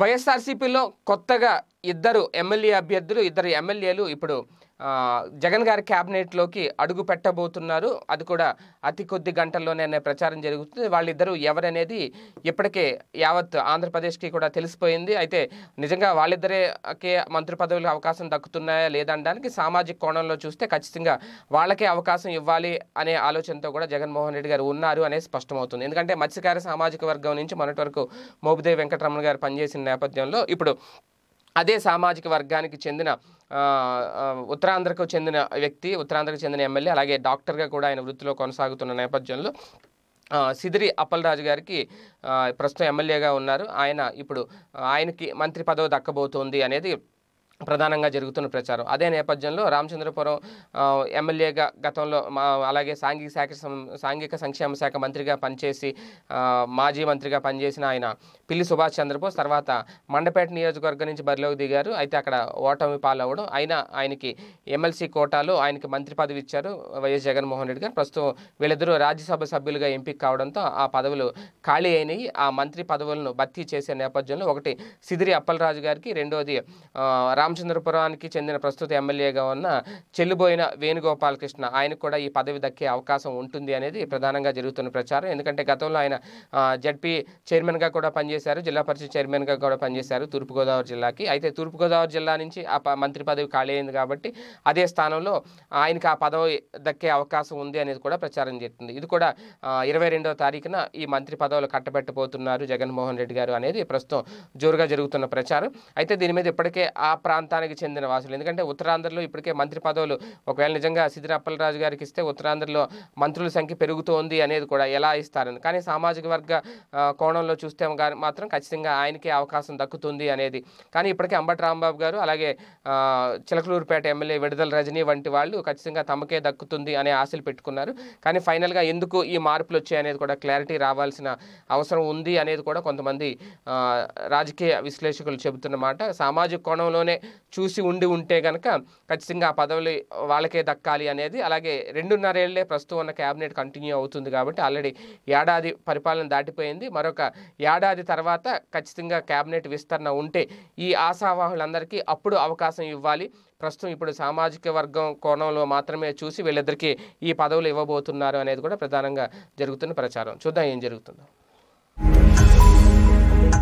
వైఎస్ఆర్సీపీలో కొత్తగా ఇద్దరు ఎమ్మెల్యే అభ్యర్థులు ఇద్దరు ఎమ్మెల్యేలు ఇప్పుడు జగన్ గారి క్యాబినెట్లోకి అడుగు పెట్టబోతున్నారు అది కూడా అతి కొద్ది గంటల్లోనే అనే ప్రచారం జరుగుతుంది వాళ్ళిద్దరూ ఎవరనేది ఇప్పటికే యావత్ ఆంధ్రప్రదేశ్కి కూడా తెలిసిపోయింది అయితే నిజంగా వాళ్ళిద్దరేకే మంత్రి పదవులకు అవకాశం దక్కుతున్నాయా లేదనడానికి సామాజిక కోణంలో చూస్తే ఖచ్చితంగా వాళ్ళకే అవకాశం ఇవ్వాలి అనే ఆలోచనతో కూడా జగన్మోహన్ రెడ్డి గారు ఉన్నారు అనేది స్పష్టమవుతుంది ఎందుకంటే మత్స్యకార సామాజిక వర్గం నుంచి మొన్నటి వరకు మోబిదేవి వెంకటరమణ గారు పనిచేసిన నేపథ్యంలో ఇప్పుడు అదే సామాజిక వర్గానికి చెందిన ఉత్తరాంధ్రకు చెందిన వ్యక్తి ఉత్తరాంధ్రకు చెందిన ఎమ్మెల్యే అలాగే డాక్టర్గా కూడా ఆయన వృత్తిలో కొనసాగుతున్న నేపథ్యంలో సిదిరి అప్పలరాజు గారికి ప్రస్తుతం ఎమ్మెల్యేగా ఉన్నారు ఆయన ఇప్పుడు ఆయనకి మంత్రి పదవి దక్కబోతోంది అనేది ప్రధానంగా జరుగుతున్న ప్రచారం అదే నేపథ్యంలో రామచంద్రపురం ఎమ్మెల్యేగా గతంలో మా అలాగే సాంఘిక శాఖ సాంఘిక సంక్షేమ శాఖ మంత్రిగా పనిచేసి మాజీ మంత్రిగా పనిచేసిన ఆయన పిల్లి సుభాష్ చంద్రబోస్ తర్వాత మండపేట నియోజకవర్గం నుంచి బరిలోకి దిగారు అయితే అక్కడ ఓటమి పాలవ్వడం అయినా ఆయనకి ఎమ్మెల్సీ కోటాలో ఆయనకి మంత్రి పదవి ఇచ్చారు వైఎస్ జగన్మోహన్ రెడ్డి గారు ప్రస్తుతం వీళ్ళిద్దరూ రాజ్యసభ సభ్యులుగా ఎంపిక కావడంతో ఆ పదవులు ఖాళీ అయినాయి ఆ మంత్రి పదవులను భర్తీ చేసే నేపథ్యంలో ఒకటి సిదిరి అప్పలరాజు గారికి రెండోది రామ్ రామచంద్రపురానికి చెందిన ప్రస్తుత ఎమ్మెల్యేగా ఉన్న చెల్లుబోయిన వేణుగోపాలకృష్ణ ఆయనకు కూడా ఈ పదవి దక్కే అవకాశం ఉంటుంది అనేది ప్రధానంగా జరుగుతున్న ప్రచారం ఎందుకంటే గతంలో ఆయన జడ్పీ చైర్మన్గా కూడా పనిచేశారు జిల్లా పరిషత్ చైర్మన్గా కూడా పనిచేశారు తూర్పుగోదావరి జిల్లాకి అయితే తూర్పుగోదావరి జిల్లా నుంచి ఆ మంత్రి పదవి ఖాళీ అయింది కాబట్టి అదే స్థానంలో ఆయనకి ఆ పదవి దక్కే అవకాశం ఉంది అనేది కూడా ప్రచారం చేస్తుంది ఇది కూడా ఇరవై రెండవ తారీఖున ఈ మంత్రి పదవులు కట్టబెట్టబోతున్నారు జగన్మోహన్ రెడ్డి గారు అనేది ప్రస్తుతం జోరుగా జరుగుతున్న ప్రచారం అయితే దీని మీద ఇప్పటికే ఆ ప్రాంతానికి చెందిన వాసులు ఎందుకంటే ఉత్తరాంధ్రలో ఇప్పటికే మంత్రి పదవులు ఒకవేళ నిజంగా సిద్ధిరప్పలరాజు గారికి ఇస్తే ఉత్తరాంధ్రలో మంత్రుల సంఖ్య పెరుగుతోంది అనేది కూడా ఎలా ఇస్తారని కానీ సామాజిక వర్గ కోణంలో చూస్తే మాత్రం ఖచ్చితంగా ఆయనకే అవకాశం దక్కుతుంది అనేది కానీ ఇప్పటికే అంబటి రాంబాబు గారు అలాగే చిలకలూరుపేట ఎమ్మెల్యే విడుదల రజనీ వంటి వాళ్ళు ఖచ్చితంగా తమకే దక్కుతుంది అనే ఆశలు పెట్టుకున్నారు కానీ ఫైనల్గా ఎందుకు ఈ మార్పులు వచ్చాయనేది కూడా క్లారిటీ రావాల్సిన అవసరం ఉంది అనేది కూడా కొంతమంది రాజకీయ విశ్లేషకులు చెబుతున్నమాట సామాజిక కోణంలోనే చూసి ఉండి ఉంటే కనుక ఖచ్చితంగా ఆ పదవులు వాళ్ళకే దక్కాలి అనేది అలాగే రెండున్నరేళ్లే ప్రస్తుతం ఉన్న క్యాబినెట్ కంటిన్యూ అవుతుంది కాబట్టి ఆల్రెడీ ఏడాది పరిపాలన దాటిపోయింది మరొక ఏడాది తర్వాత ఖచ్చితంగా క్యాబినెట్ విస్తరణ ఉంటే ఈ ఆశావాహులందరికీ అప్పుడు అవకాశం ఇవ్వాలి ప్రస్తుతం ఇప్పుడు సామాజిక వర్గం కోణంలో మాత్రమే చూసి వీళ్ళిద్దరికీ ఈ పదవులు ఇవ్వబోతున్నారు అనేది కూడా ప్రధానంగా జరుగుతున్న ప్రచారం చూద్దాం ఏం జరుగుతుందో